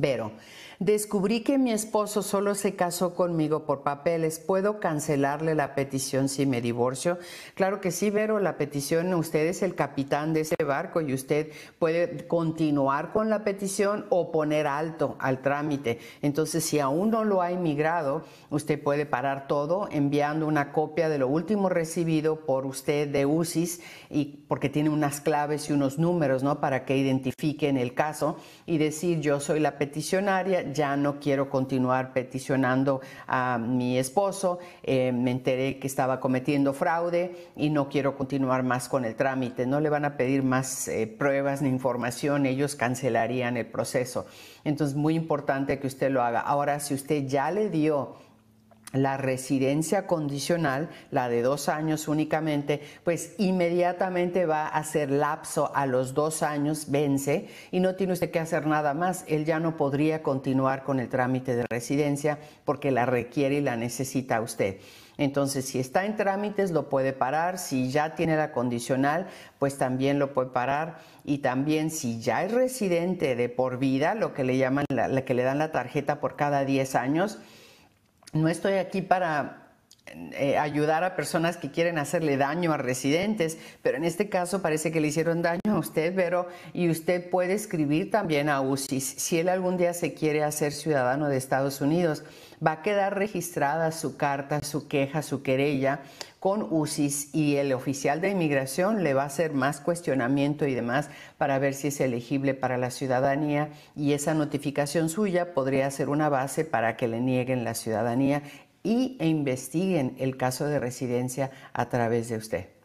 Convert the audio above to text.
Vero, descubrí que mi esposo solo se casó conmigo por papeles. ¿Puedo cancelarle la petición si me divorcio? Claro que sí, Vero, la petición, usted es el capitán de ese barco y usted puede continuar con la petición o poner alto al trámite. Entonces, si aún no lo ha emigrado, usted puede parar todo enviando una copia de lo último recibido por usted de UCIS y porque tiene unas claves y unos números, ¿no? Para que identifiquen el caso y decir yo soy la petición peticionaria, ya no quiero continuar peticionando a mi esposo, eh, me enteré que estaba cometiendo fraude y no quiero continuar más con el trámite. No le van a pedir más eh, pruebas ni información, ellos cancelarían el proceso. Entonces, muy importante que usted lo haga. Ahora, si usted ya le dio la residencia condicional, la de dos años únicamente, pues inmediatamente va a ser lapso a los dos años, vence, y no tiene usted que hacer nada más. Él ya no podría continuar con el trámite de residencia porque la requiere y la necesita usted. Entonces, si está en trámites, lo puede parar. Si ya tiene la condicional, pues también lo puede parar. Y también, si ya es residente de por vida, lo que le llaman, la, que le dan la tarjeta por cada 10 años, no estoy aquí para eh, ayudar a personas que quieren hacerle daño a residentes, pero en este caso parece que le hicieron daño a usted, pero y usted puede escribir también a UCIS si él algún día se quiere hacer ciudadano de Estados Unidos. Va a quedar registrada su carta, su queja, su querella con UCIS y el oficial de inmigración le va a hacer más cuestionamiento y demás para ver si es elegible para la ciudadanía y esa notificación suya podría ser una base para que le nieguen la ciudadanía y, e investiguen el caso de residencia a través de usted.